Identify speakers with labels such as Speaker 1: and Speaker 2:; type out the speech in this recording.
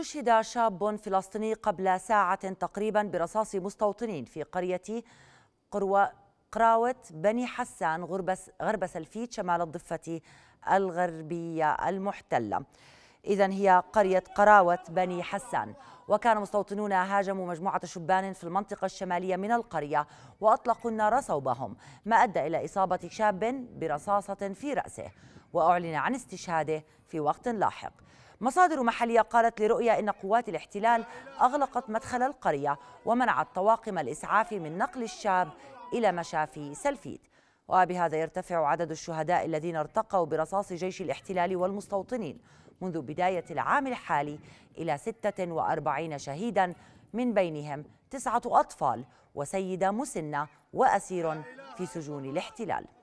Speaker 1: استشهد شاب فلسطيني قبل ساعة تقريبا برصاص مستوطنين في قرية قروة قراوة بني حسان غرب سلفيت شمال الضفة الغربية المحتلة إذا هي قرية قراوة بني حسان وكان مستوطنون هاجموا مجموعة شبان في المنطقة الشمالية من القرية وأطلقوا النار صوبهم ما أدى إلى إصابة شاب برصاصة في رأسه وأعلن عن استشهاده في وقت لاحق مصادر محلية قالت لرؤية إن قوات الاحتلال أغلقت مدخل القرية ومنعت طواقم الإسعاف من نقل الشاب إلى مشافي سلفيت وبهذا يرتفع عدد الشهداء الذين ارتقوا برصاص جيش الاحتلال والمستوطنين منذ بداية العام الحالي إلى 46 شهيدا من بينهم تسعة أطفال وسيدة مسنة وأسير في سجون الاحتلال